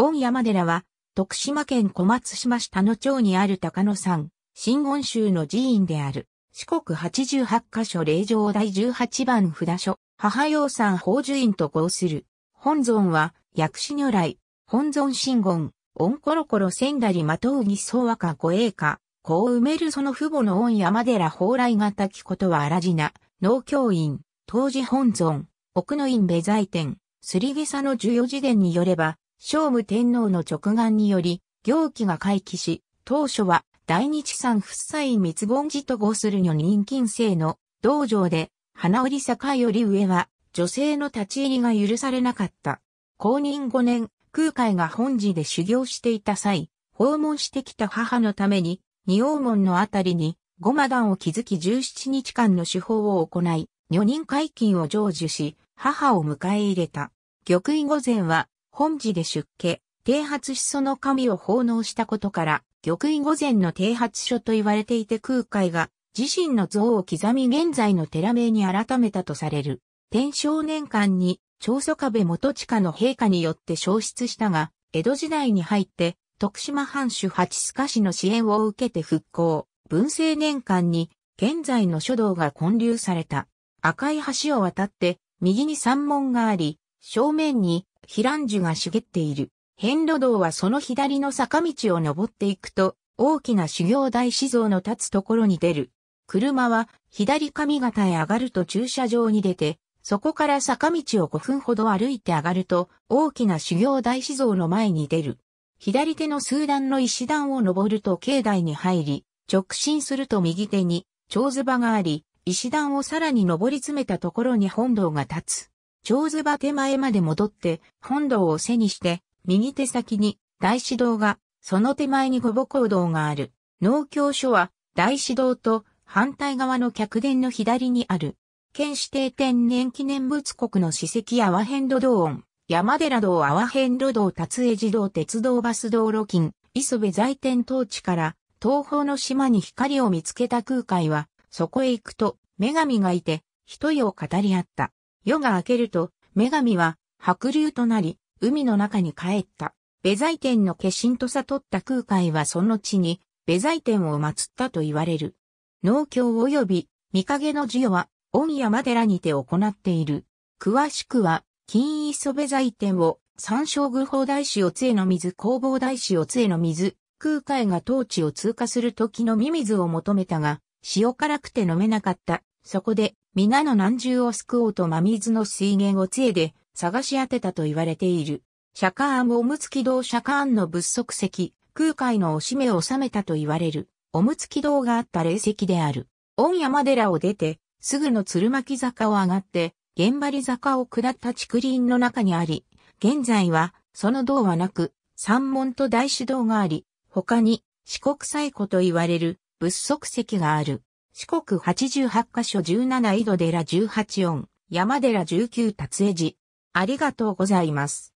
御山寺は、徳島県小松島市田野町にある高野山、新言宗の寺院である。四国八十八箇所霊場第十八番札所、母洋山宝珠院と合する。本尊は、薬師如来、本尊真言、御コロコロ千だりまとうぎ総和か護衛歌、こう埋めるその父母の御山寺蓬莱がたきことはあらじな、農教院、当時本尊、奥の院べ財天、すりげさの十四字伝によれば、聖武天皇の直眼により、行基が回帰し、当初は大日山夫妻密言寺と合する女人近制の道場で、花織坂より上は女性の立ち入りが許されなかった。公認5年、空海が本寺で修行していた際、訪問してきた母のために、二王門のあたりに、五魔団を築き17日間の手法を行い、女人解禁を成就し、母を迎え入れた。玉院御前は、本寺で出家、帝発しその神を奉納したことから、玉院御前の帝発書と言われていて空海が自身の像を刻み現在の寺名に改めたとされる。天正年間に、長祖壁元親の陛下によって消失したが、江戸時代に入って、徳島藩主八須賀氏の支援を受けて復興。文政年間に、現在の書道が建立された。赤い橋を渡って、右に山門があり、正面に避難樹が茂っている。遍路道はその左の坂道を登っていくと、大きな修行大師像の立つところに出る。車は左上方へ上がると駐車場に出て、そこから坂道を5分ほど歩いて上がると、大きな修行大師像の前に出る。左手の数段の石段を登ると境内に入り、直進すると右手に、長図場があり、石段をさらに登り詰めたところに本堂が立つ。長ズ場手前まで戻って、本堂を背にして、右手先に大師堂が、その手前に御母行堂がある。農協所は、大師堂と反対側の客殿の左にある。県指定天然記念物国の史跡阿波辺路道音、山寺道阿波辺路道達江寺道鉄道バス道路金、磯部在天当地から東方の島に光を見つけた空海は、そこへ行くと女神がいて、一夜を語り合った。夜が明けると、女神は白竜となり、海の中に帰った。ベザイ天の化身と悟った空海はその地に、ベザイ天を祀ったと言われる。農協及び、見影の授与は、御山寺にて行っている。詳しくは、金磯ベザイ天を、三章愚法大師を杖の水工房大師を杖の水、空海が当地を通過する時のミミズを求めたが、塩辛くて飲めなかった。そこで、皆の難重を救おうと真水の水源を杖で探し当てたと言われている。釈迦案おむつき道釈迦案の仏足石、空海のおしめを収めたと言われる、おむつき道があった霊石である。御山寺を出て、すぐの鶴巻坂を上がって、現張坂を下った竹林の中にあり、現在は、その道はなく、山門と大主道があり、他に、四国最古と言われる、仏足石がある。四国八十八カ所十七井戸寺十八音、山寺十九達江寺。ありがとうございます。